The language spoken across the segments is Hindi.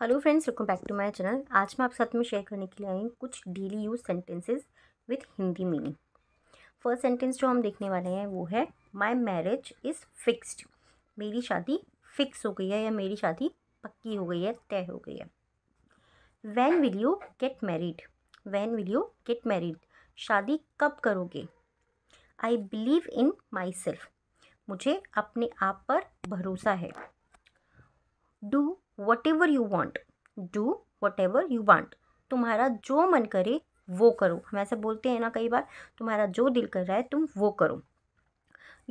hello friends welcome back to my channel आज मैं आप साथ में शेयर करने के लिए आई हूँ कुछ daily use sentences with Hindi meaning first sentence जो हम देखने वाले हैं वो है माय मैरिज इज़ फिक्स्ड मेरी शादी फिक्स हो गई है या मेरी शादी पक्की हो गई है तय हो गई है when will you get married when will you get married शादी कब करोगे I believe in my self मुझे अपने आप पर भरोसा है do whatever you want do whatever you want तुम्हारा जो मन करे वो करो हम ऐसा बोलते हैं ना कई बार तुम्हारा जो दिल कर रहा है तुम वो करो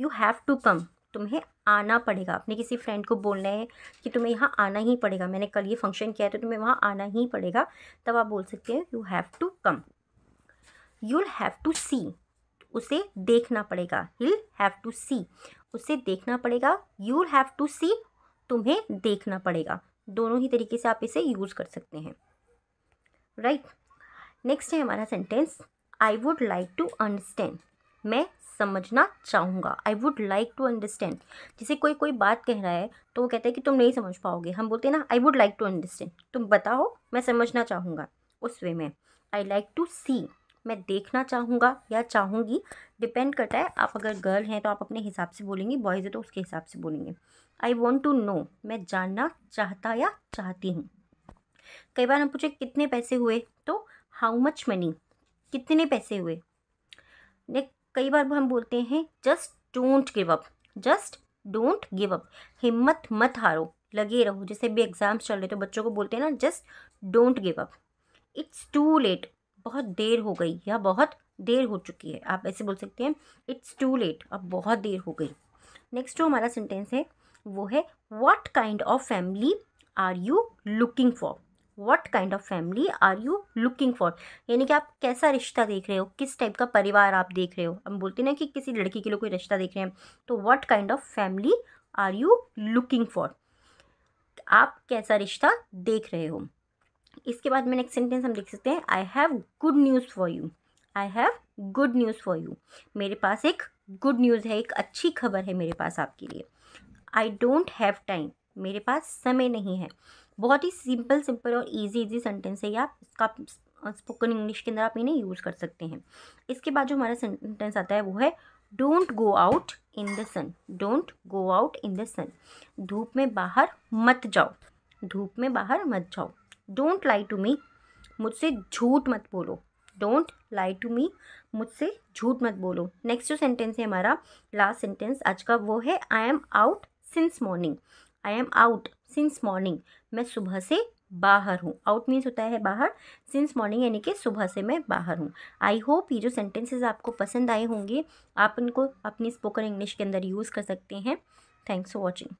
यू हैव टू कम तुम्हें आना पड़ेगा अपने किसी फ्रेंड को बोलना है कि तुम्हें यहाँ आना ही पड़ेगा मैंने कल ये फंक्शन किया है तो तुम्हें वहाँ आना ही पड़ेगा तब आप बोल सकते हैं you have to come you'll have to see उसे देखना पड़ेगा यूल हैव टू सी उसे देखना पड़ेगा यूल हैव टू सी तुम्हें देखना पड़ेगा दोनों ही तरीके से आप इसे यूज़ कर सकते हैं राइट नेक्स्ट है हमारा sentence I would like to understand मैं समझना चाहूँगा I would like to understand जैसे कोई कोई बात कह रहा है तो वो कहता है कि तुम नहीं समझ पाओगे हम बोलते हैं ना I would like to understand तुम बताओ मैं समझना चाहूँगा उस वे में आई लाइक टू सी मैं देखना चाहूँगा या चाहूँगी डिपेंड करता है आप अगर गर्ल हैं तो आप अपने हिसाब से बोलेंगी बॉयज़ है तो उसके हिसाब से बोलेंगे आई वॉन्ट टू नो मैं जानना चाहता या चाहती हूँ कई बार हम पूछे कितने पैसे हुए तो हाउ मच मनी कितने पैसे हुए ने कई बार हम बोलते हैं just don't give up just don't give up हिम्मत मत हारो लगे रहो जैसे भी एग्ज़ाम्स चल रहे तो बच्चों को बोलते हैं ना just don't give up it's too late बहुत देर हो गई या बहुत देर हो चुकी है आप ऐसे बोल सकते हैं इट्स टू लेट अब बहुत देर हो गई नेक्स्ट जो हमारा सेंटेंस है वो है what kind of family are you looking for what kind of family are you looking for यानी कि आप कैसा रिश्ता देख रहे हो किस टाइप का परिवार आप देख रहे हो हम बोलते हैं ना कि किसी लड़की के लिए कोई रिश्ता देख रहे हैं तो what kind of family are you looking for आप कैसा रिश्ता देख रहे हो इसके बाद में नेक्स्ट सेंटेंस हम देख सकते हैं I have good news for you I have good news for you मेरे पास एक गुड न्यूज़ है एक अच्छी खबर है मेरे पास आपके लिए आई डोंट हैव टाइम मेरे पास समय नहीं है बहुत ही सिंपल सिंपल और ईजी इजी सेंटेंस है ये आप इसका स्पोकन इंग्लिश के अंदर आप इन्हें यूज़ कर सकते हैं इसके बाद जो हमारा सेंटेंस आता है वो है don't go out in the sun don't go out in the sun धूप में बाहर मत जाओ धूप में बाहर मत जाओ डोंट लाई टू मी मुझसे झूठ मत बोलो डोंट लाई टू मी मुझसे झूठ मत बोलो नेक्स्ट जो सेंटेंस है हमारा लास्ट सेंटेंस आज का वो है I am out since morning I am out since morning मैं सुबह से बाहर हूँ आउट मीन्स होता है बाहर सिंस मॉर्निंग यानी कि सुबह से मैं बाहर हूँ आई होप ये जो सेंटेंसेज आपको पसंद आए होंगे आप इनको अपनी स्पोकन इंग्लिश के अंदर यूज़ कर सकते हैं थैंक्स फॉर वॉचिंग